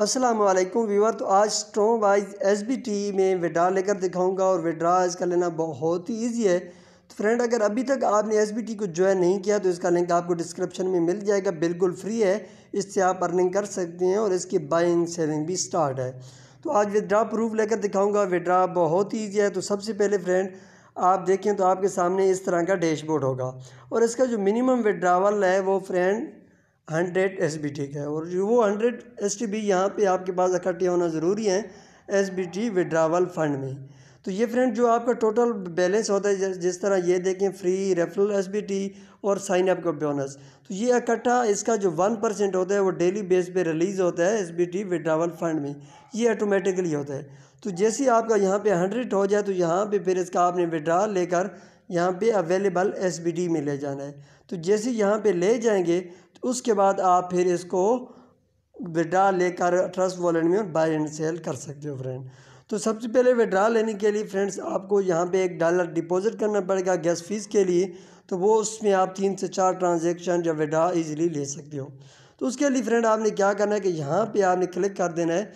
Aslam viewer तो आज strong wise S B T में विड्रा लेकर दिखाऊंगा और विड्रा आज का लेना बहुत ही ईजी है तो फ्रेंड अगर अभी तक आपने एस बी टी को ज्वाइन नहीं किया तो इसका लिंक आपको डिस्क्रिप्शन में मिल जाएगा बिल्कुल फ्री है इससे आप अर्निंग कर सकते हैं और इसकी बाइंग सेलिंग भी स्टार्ट है तो आज विड्रा प्रूफ लेकर दिखाऊंगा विड्रा बहुत ही ईजी है तो सबसे पहले फ्रेंड आप देखें तो आपके सामने इस तरह का डैशबोर्ड होगा और इसका जो मिनिमम विड्रावल है वो friend hundred S B T का है और वो हंड्रेड एस टी बी यहाँ पर आपके पास इकट्ठे होना ज़रूरी है S B T withdrawal fund में तो ये फ्रेंड जो आपका टोटल बैलेंस होता है जिस तरह ये देखें free referral S B T और साइन अप का बोनस तो ये इकट्ठा इसका जो वन परसेंट होता है वो डेली बेस पे रिलीज़ होता है S B T withdrawal fund में ये ऑटोमेटिकली होता है तो जैसे आपका यहाँ पे हंड्रेड हो जाए तो यहाँ पे फिर इसका आपने विड्रा लेकर यहाँ पे अवेलेबल एस में ले जाना है तो जैसे यहाँ पे ले जाएंगे उसके बाद आप फिर इसको विड्रा लेकर ट्रस्ट वॉलेट में बाय एंड सेल कर सकते हो फ्रेंड तो सबसे पहले विड्रा लेने के लिए फ्रेंड्स आपको यहाँ पे एक डॉलर डिपॉजिट करना पड़ेगा गैस फीस के लिए तो वो उसमें आप तीन से चार ट्रांजेक्शन या विड्रा ईजिली ले सकते हो तो उसके लिए फ्रेंड आपने क्या करना है कि यहाँ पर आपने क्लिक कर देना है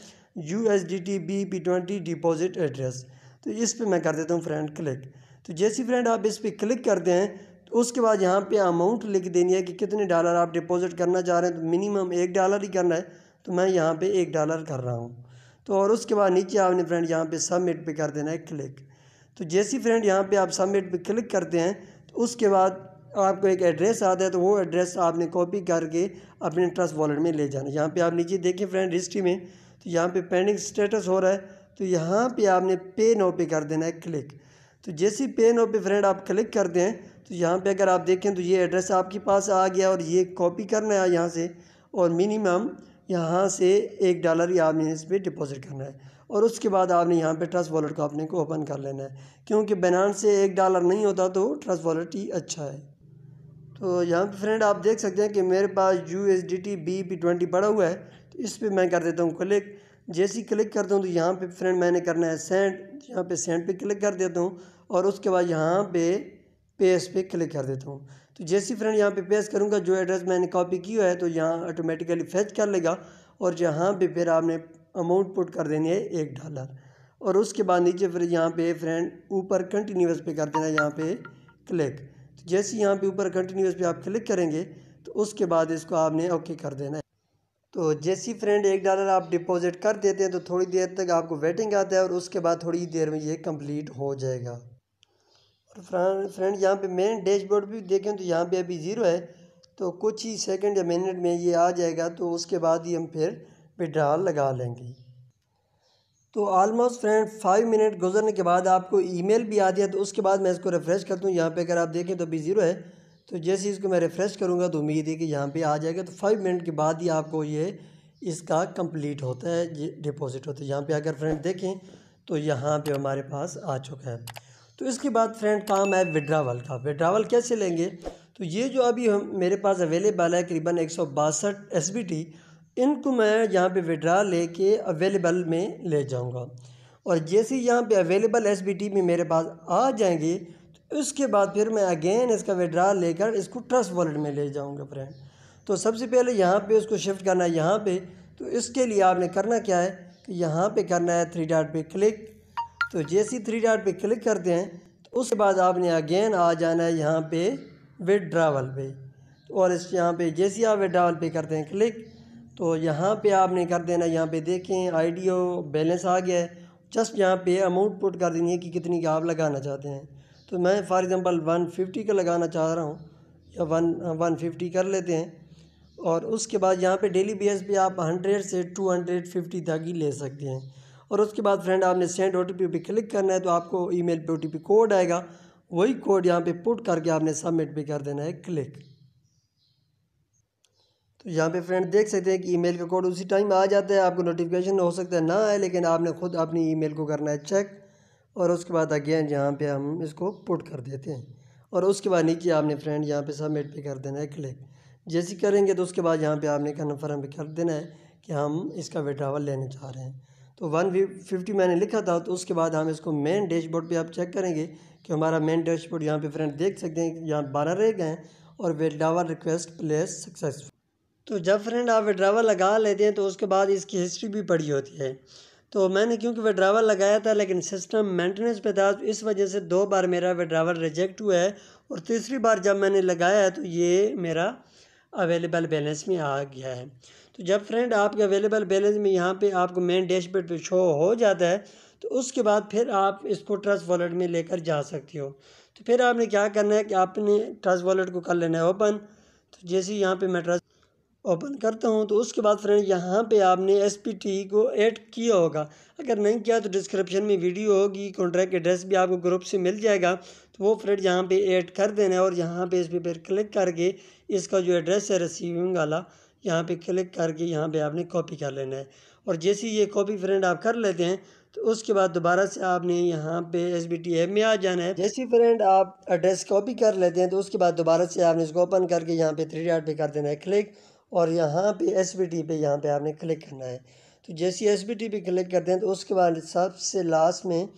U S D T B P twenty deposit address तो इस पर मैं कर देता हूँ फ्रेंड क्लिक तो जैसी फ्रेंड आप इस पर क्लिक करते हैं उसके बाद यहाँ पे अमाउंट लिख देनी है कि कितने डॉलर आप डिपॉज़िट करना चाह रहे हैं तो मिनिमम एक डॉलर ही करना है तो मैं यहाँ पे एक डॉलर कर रहा हूँ तो और उसके बाद नीचे आपने फ्रेंड यहाँ पे सबमिट पे कर देना है क्लिक तो जैसी फ्रेंड यहाँ पे आप सबमिट पे क्लिक करते हैं तो उसके बाद आपको एक एड्रेस आता है तो वो एड्रेस आपने कॉपी करके अपने ट्रस्ट वॉलेट में ले जाना यहाँ पर आप नीचे देखें फ्रेंड हिस्ट्री में तो यहाँ पर पेंडिंग स्टेटस हो रहा है तो यहाँ पर आपने पे नो पे कर देना है क्लिक तो जैसे ही पेन और पे फ्रेंड आप क्लिक करते हैं तो यहाँ पे अगर आप देखें तो ये एड्रेस आपके पास आ गया और ये कॉपी करना है यहाँ से और मिनिमम यहाँ से एक डॉलर या आपने इस पर डिपॉज़िट करना है और उसके बाद आपने यहाँ पे ट्रस्ट वॉलेट को अपने को ओपन कर लेना है क्योंकि बैनान से एक डॉलर नहीं होता तो ट्रस्ट वॉलेट ही अच्छा है तो यहाँ पे फ्रेंड आप देख सकते हैं कि मेरे पास U S D T B P twenty पड़ा हुआ है तो इस पर मैं कर देता हूँ क्लिक जैसे ही क्लिक करता हूँ तो यहाँ पे फ्रेंड मैंने करना है सेंड यहाँ पे सेंड पे क्लिक कर देता हूँ और उसके बाद यहाँ पे पेस्ट पे क्लिक कर देता हूँ तो जैसे फ्रेंड यहाँ पे पेस्ट करूँगा जो एड्रेस मैंने कॉपी किया है तो यहाँ ऑटोमेटिकली फेच कर लेगा और यहाँ पे फिर आपने अमाउंट पुट कर देनी है एक डॉलर और उसके बाद नीचे फिर यहाँ पे फ्रेंड ऊपर कंटिन्यूस पे कर देना है यहाँ पे क्लिक तो जैसे यहाँ पे ऊपर कंटिन्यूस पे आप क्लिक करेंगे तो उसके बाद इसको आपने ओके कर देना है तो जैसी फ्रेंड एक डॉलर आप डिपॉजिट कर देते हैं तो थोड़ी देर तक आपको वेटिंग आता है और उसके बाद थोड़ी देर में ये कंप्लीट हो जाएगा और फ्रेंड यहाँ पे मेन डैशबोर्ड भी देखें तो यहाँ पे अभी ज़ीरो है तो कुछ ही सेकंड या मिनट में ये आ जाएगा तो उसके बाद ही हम फिर विड्रॉल लगा लेंगे तो आलमोस्ट फ्रेंड फाइव मिनट गुजरने के बाद आपको ई भी आ दिया तो उसके बाद मैं इसको रिफ़्रेश करता हूँ यहाँ पर अगर आप देखें तो अभी ज़ीरो है तो जैसे इसको मैं रिफ़्रेश करूँगा तो उम्मीद है कि यहाँ पर आ जाएगा तो फाइव मिनट के बाद ही आपको ये इसका कम्प्लीट होता है डिपॉज़िट होता है यहाँ पर अगर फ्रेंड देखें तो यहाँ पर हमारे पास आ चुका है तो इसके बाद फ्रेंड काम है विड्रावल का विड्रावल कैसे लेंगे तो ये जो अभी हम मेरे पास अवेलेबल है करीबन एक सौ बासठ एस बी टी इनको मैं यहाँ पे विड्रा लेके अवेलेबल में ले जाऊँगा और जैसे यहाँ पे अवेलेबल एस बी टी में मेरे पास आ जाएंगे उसके बाद फिर मैं अगेन इसका विड्रा लेकर इसको ट्रस्ट वॉलेट में ले जाऊँगा फ्रेंड तो सबसे पहले यहाँ पे उसको शिफ्ट करना है यहाँ पे तो इसके लिए आपने करना क्या है कि यहाँ पे करना है थ्री डॉट पे क्लिक तो जैसे ही थ्री डॉट पे क्लिक करते हैं तो उसके बाद आपने अगेन आ जाना है यहाँ पे विड्रावल पे और इस यहाँ पे जैसे आप विड्रावल पे करते हैं क्लिक तो यहाँ पे आपने कर देना यहाँ पे देखें आईडी बैलेंस आ गया है जस्ट यहाँ पे अमाउंट पुट कर देनी है कि कितनी आप लगाना चाहते हैं तो मैं फॉर एग्ज़ाम्पल वन फिफ्टी का लगाना चाह रहा हूँ या वन वन फिफ्टी कर लेते हैं और उसके बाद यहाँ पे डेली बेस पे आप हंड्रेड से टू हंड्रेड फिफ्टी तक ही ले सकते हैं और उसके बाद फ्रेंड आपने सेंड ओ टी पी पे क्लिक करना है तो आपको ई मेल पर ओ टी पी कोड आएगा वही कोड यहाँ पे पुट करके आपने सबमिट भी कर देना है क्लिक तो यहाँ पे फ्रेंड देख सकते हैं कि ईमेल का कोड उसी टाइम आ जाता है आपको नोटिफिकेशन हो सकता है ना आए लेकिन आपने खुद अपनी मेल को करना है चेक और उसके बाद अगेन यहाँ पे हम इसको पुट कर देते हैं और उसके बाद नीचे आपने फ्रेंड यहाँ पे सबमिट पे कर देना है क्लिक जैसे करेंगे तो उसके बाद यहाँ पे आपने कन्फर्म भी कर देना है कि हम इसका विड्रावल लेने चाह रहे हैं तो वन फिफ्टी मैंने लिखा था तो उसके बाद हम इसको मेन डैशबोर्ड पर आप चेक करेंगे कि हमारा मेन डैशबोर्ड यहाँ पर फ्रेंड देख सकते हैं यहाँ बारह रह गए हैं और विड्रावल रिक्वेस्ट प्लेस सक्सेसफुल तो जब फ्रेंड आप विड्रावल लगा लेते हैं तो उसके बाद इसकी हिस्ट्री भी पड़ी होती है तो मैंने क्योंकि विड्रावल लगाया था लेकिन सिस्टम मेंटेनेंस पे था तो इस वजह से दो बार मेरा विड्रावल रिजेक्ट हुआ है और तीसरी बार जब मैंने लगाया है तो ये मेरा अवेलेबल बैलेंस में आ गया है तो जब फ्रेंड आपके अवेलेबल बैलेंस में यहाँ पे आपको मेन डैशबोर्ड पे शो हो जाता है तो उसके बाद फिर आप इसको ट्रस्ट वॉलेट में लेकर जा सकती हो तो फिर आपने क्या करना है कि आपने ट्रस्ट वॉलेट को कर लेना है ओपन तो जैसे यहाँ पर मैं ट्रस्ट ओपन करता हूँ तो उसके बाद फ्रेंड यहाँ पे आपने एस पी टी को ऐड किया होगा अगर नहीं किया तो डिस्क्रिप्शन में वीडियो होगी कॉन्ट्रैक्ट एड्रेस भी आपको ग्रुप से मिल जाएगा तो वो फ्रेंड यहाँ पे ऐड कर देना है और यहाँ पे इस पर क्लिक करके इसका जो एड्रेस है रिसीविंग वाला यहाँ पे क्लिक करके यहाँ पे आपने कॉपी कर लेना है और जैसे ये कॉपी फ्रेंड आप कर लेते हैं तो उसके बाद दोबारा से आपने यहाँ पे एस बी टी एप में आ जाना है जैसे फ्रेंड आप एड्रेस कॉपी कर लेते हैं तो उसके बाद दोबारा से आपने इसको ओपन करके यहाँ पे थ्री डॉट पे कर देना है क्लिक और यहाँ पे एस बी टी पे यहाँ पे आपने क्लिक करना है तो जैसे एस बी टी पे क्लिक करते हैं तो उसके बाद सबसे लास्ट में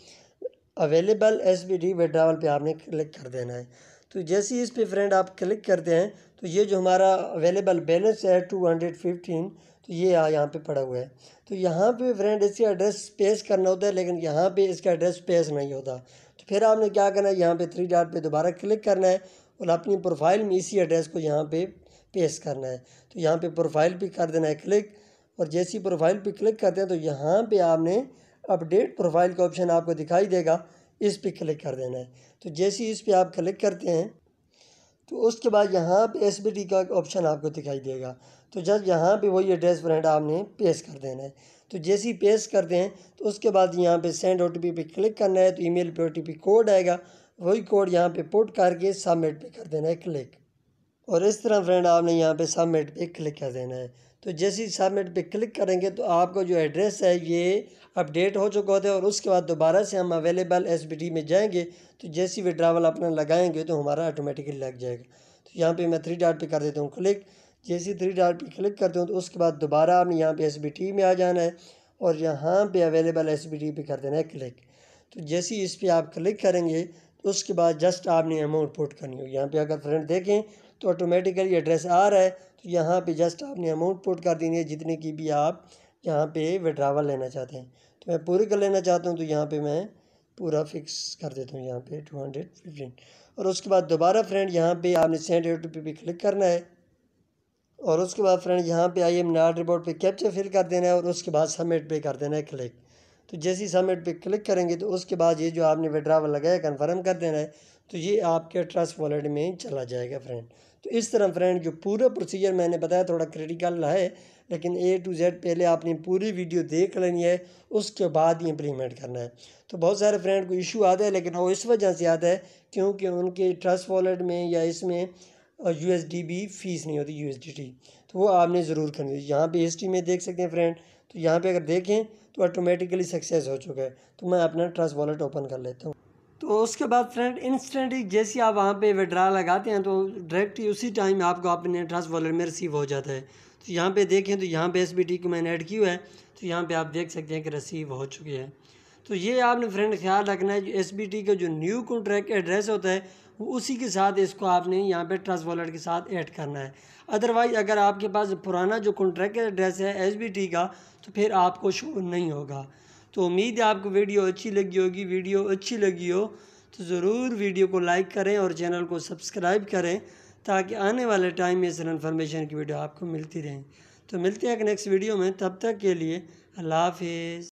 available S B T withdrawal पर आपने क्लिक कर देना है तो जैसे इस पर फ्रेंड आप क्लिक करते हैं तो ये जो हमारा अवेलेबल बैलेंस है टू हंड्रेड फिफ्टीन तो ये यहाँ पर पड़ा हुआ है तो यहाँ पर फ्रेंड इसका एड्रेस पेश करना होता है लेकिन यहाँ पर इसका एड्रेस पेश नहीं होता तो फिर आपने क्या करना है यहाँ पर थ्री डॉट पर दोबारा क्लिक करना है और अपनी प्रोफाइल में इसी एड्रेस को यहाँ पे पेश करना है तो यहाँ पे प्रोफाइल पे कर देना है क्लिक और जैसी प्रोफाइल पे क्लिक करते हैं तो यहाँ पे आपने अपडेट प्रोफाइल का ऑप्शन आपको दिखाई देगा इस पर क्लिक कर देना है तो जैसे इस पर आप क्लिक करते हैं तो उसके बाद यहाँ पे एस का ऑप्शन आपको दिखाई देगा तो जब यहाँ पे वही एड्रेस फ्रेंड आपने पेश कर देना है तो जैसे ही पेश करते हैं तो उसके बाद यहाँ पे सेंड ओ टी पे क्लिक करना है तो ईमेल पे ओ कोड आएगा वही कोड यहाँ पे पुट करके सबमिट पे कर देना है क्लिक और इस तरह फ्रेंड आपने यहाँ पे सबमिट पे क्लिक कर देना है तो जैसे ही सबमिट पे क्लिक करेंगे तो आपका जो एड्रेस है ये अपडेट हो चुका होता है और उसके बाद दोबारा से हम अवेलेबल एस में जाएंगे तो जैसी विड्रावल अपना लगाएंगे तो हमारा ऑटोमेटिकली लग जाएगा तो यहाँ पर मैं थ्री डॉट पे कर देता हूँ क्लिक जैसे थ्री डॉट पे क्लिक करता हूँ तो उसके बाद दोबारा आपने यहाँ पर एस में आ जाना है और यहाँ पर अवेलेबल एस पर कर देना है क्लिक तो जैसे ही इस पर आप क्लिक करेंगे तो उसके बाद जस्ट आपने अमाउंट पुट करनी हो यहाँ पर अगर फ्रेंड देखें तो ऑटोमेटिकली एड्रेस आ रहा है तो यहाँ पे जस्ट आपने अमाउंट पुट कर देनी है जितने की भी आप यहाँ पे विड्रावल लेना चाहते हैं तो मैं पूरी कर लेना चाहता हूँ तो यहाँ पे मैं पूरा फिक्स कर देता हूँ यहाँ पे टू हंड्रेड फिफ्टीन और उसके बाद दोबारा फ्रेंड यहाँ पे आपने सेंड ओ टी पी पे क्लिक करना है और उसके बाद फ्रेंड यहाँ पे आई एम रिपोर्ट पर कैप्चर फिल कर देना है और उसके बाद सबमिट पे कर देना है क्लिक तो जैसे ही सबमिट पे क्लिक करेंगे तो उसके बाद ये जो आपने विड्रावल लगाया कन्फर्म कर देना है तो ये आपके ट्रस्ट वॉलेट में चला जाएगा फ्रेंड तो इस तरह फ्रेंड जो पूरा प्रोसीजर मैंने बताया थोड़ा क्रिटिकल है लेकिन ए टू जेड पहले आपने पूरी वीडियो देख लेनी है उसके बाद ही इम्प्लीमेंट करना है तो बहुत सारे फ्रेंड को इशू आता है लेकिन वो इस वजह से आता है क्योंकि उनके ट्रस्ट वॉलेट में या इसमें यू एस डी भी फीस नहीं होती यू एस डी टी तो वो आपने ज़रूर करनी है यहाँ पर हिस्ट्री में देख सकते हैं फ्रेंड तो यहाँ पर अगर देखें तो ऑटोमेटिकली सक्सेस हो चुका है तो मैं अपना ट्रस्ट वॉलेट ओपन कर लेता हूँ उसके बाद फ्रेंड इंस्टेंटली जैसे आप वहाँ पे विड्रा लगाते हैं तो डायरेक्ट ही उसी टाइम आपको अपने ट्रस्ट वॉलेट में रिसीव हो जाता है तो यहाँ पे देखें तो यहाँ पे एस बी टी को मैंने ऐड किया है तो यहाँ पे आप देख सकते हैं कि रिसीव हो चुकी है तो ये आपने फ्रेंड ख्याल रखना है एस बी टी का जो न्यू कॉन्ट्रैक्ट एड्रेस होता है वो उसी के साथ इसको आपने यहाँ पे ट्रस्ट वॉलेट के साथ ऐड करना है अदरवाइज़ अगर आपके पास पुराना जो कॉन्ट्रैक्ट एड्रेस है एस बी टी का तो फिर आपको शो नहीं होगा तो उम्मीद है आपको वीडियो अच्छी लगी होगी वीडियो अच्छी लगी हो तो ज़रूर वीडियो को लाइक करें और चैनल को सब्सक्राइब करें ताकि आने वाले टाइम में सर इन्फॉर्मेशन की वीडियो आपको मिलती रहें तो मिलते हैं नेक्स्ट वीडियो में तब तक के लिए अल्लाह हाफिज़